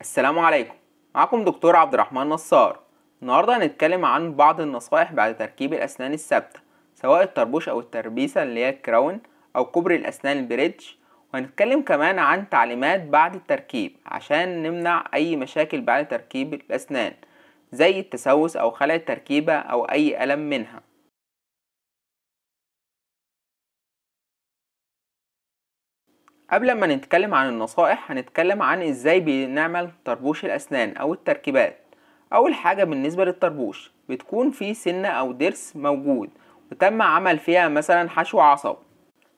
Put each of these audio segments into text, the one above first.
السلام عليكم معكم دكتور عبد الرحمن نصار النهارده هنتكلم عن بعض النصائح بعد تركيب الاسنان الثابته سواء الطربوش او التربيسه اللي هي الكراون او كوبري الاسنان البريدج وهنتكلم كمان عن تعليمات بعد التركيب عشان نمنع اي مشاكل بعد تركيب الاسنان زي التسوس او خلع التركيبه او اي الم منها قبل ما نتكلم عن النصائح هنتكلم عن ازاي بنعمل طربوش الاسنان او التركيبات اول حاجه بالنسبه للطربوش بتكون في سنه او ضرس موجود وتم عمل فيها مثلا حشو عصب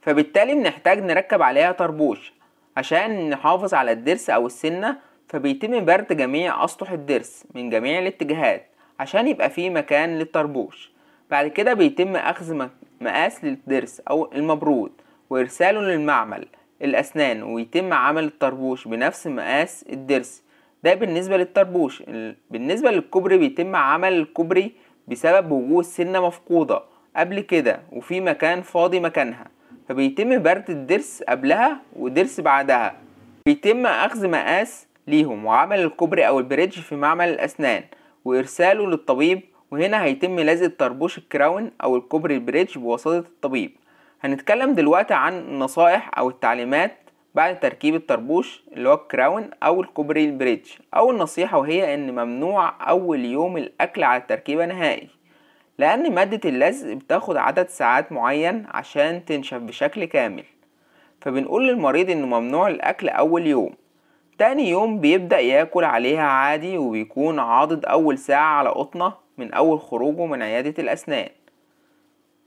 فبالتالي بنحتاج نركب عليها طربوش عشان نحافظ على الضرس او السنه فبيتم برد جميع اسطح الضرس من جميع الاتجاهات عشان يبقى فيه مكان للطربوش بعد كده بيتم اخذ مقاس للضرس او المبرود وارساله للمعمل الأسنان ويتم عمل الطربوش بنفس مقاس الضرس ده بالنسبة للطربوش بالنسبة للكوبري بيتم عمل الكوبري بسبب وجود سنة مفقودة قبل كده وفي مكان فاضي مكانها فبيتم برد الضرس قبلها وضرس بعدها بيتم أخذ مقاس ليهم وعمل الكوبري أو البريدج في معمل الأسنان وإرساله للطبيب وهنا هيتم لزق طربوش الكراون أو الكوبري البريدج بواسطة الطبيب هنتكلم دلوقتي عن النصائح او التعليمات بعد تركيب الطربوش اللي هو الكراون او الكوبري البريدج اول نصيحه وهي ان ممنوع اول يوم الاكل على التركيبه نهائي لان ماده اللزق بتاخد عدد ساعات معين عشان تنشف بشكل كامل فبنقول للمريض انه ممنوع الاكل اول يوم تاني يوم بيبدأ ياكل عليها عادي وبيكون عاضد أول ساعة على قطنة من أول خروجه من عيادة الأسنان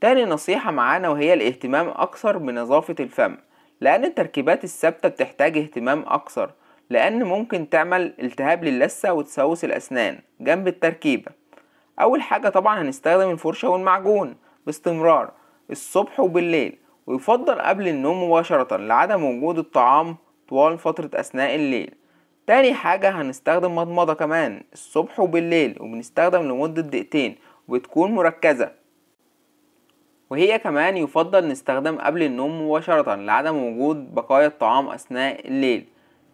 تاني نصيحة معانا وهي الاهتمام أكثر بنظافة الفم لأن التركيبات الثابتة بتحتاج اهتمام أكثر لأن ممكن تعمل التهاب للثة وتسوس الأسنان جنب التركيبة أول حاجة طبعا هنستخدم الفرشة والمعجون باستمرار الصبح وبالليل ويفضل قبل النوم مباشرة لعدم وجود الطعام طوال فترة أثناء الليل تاني حاجة هنستخدم مضمضة كمان الصبح وبالليل وبنستخدم لمدة دقيقتين وبتكون مركزة وهي كمان يفضل نستخدم قبل النوم مباشرة لعدم وجود بقايا الطعام أثناء الليل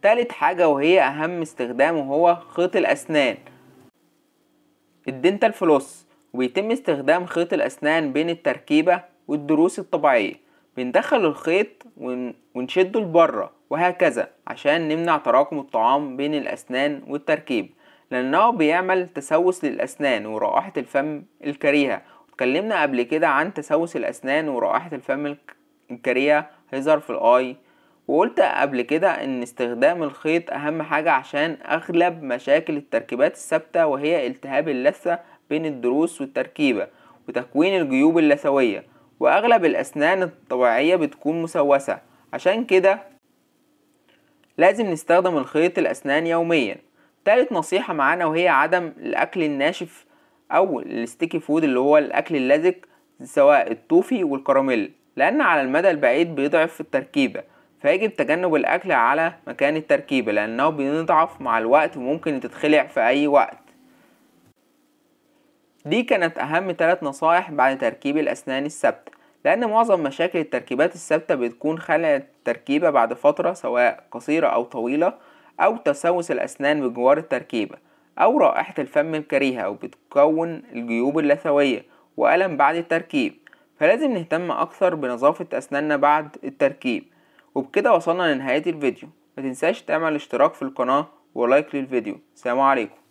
تالت حاجة وهي أهم استخدام وهو خيط الأسنان الدنتال فلوس وبيتم استخدام خيط الأسنان بين التركيبة والدروس الطبيعية بندخل الخيط ونشده لبره وهكذا عشان نمنع تراكم الطعام بين الأسنان والتركيب لأنه بيعمل تسوس للأسنان ورائحة الفم الكريهة اتكلمنا قبل كده عن تسوس الأسنان ورائحة الفم الكريهة هيظهر في الآي وقلت قبل كده ان استخدام الخيط اهم حاجة عشان اغلب مشاكل التركيبات الثابتة وهي التهاب اللثة بين الضروس والتركيبة وتكوين الجيوب اللثوية واغلب الاسنان الطبيعية بتكون مسوسة عشان كده لازم نستخدم الخيط الاسنان يوميا تالت نصيحة معانا وهي عدم الاكل الناشف او الستيكي فود اللي هو الاكل اللزج سواء التوفي والكراميل لان على المدى البعيد بيضعف في التركيبه فيجب تجنب الاكل على مكان التركيبه لانه بيضعف مع الوقت وممكن تتخلع في اي وقت دي كانت اهم ثلاث نصائح بعد تركيب الاسنان الثابته لان معظم مشاكل التركيبات الثابته بتكون خلع التركيبه بعد فتره سواء قصيره او طويله او تسوس الاسنان بجوار التركيبه أو رائحة الفم الكريهة أو بتكون الجيوب اللثوية وألم بعد التركيب فلازم نهتم أكثر بنظافة أسناننا بعد التركيب وبكده وصلنا لنهاية الفيديو متنساش تعمل اشتراك في القناة ولايك للفيديو سلام عليكم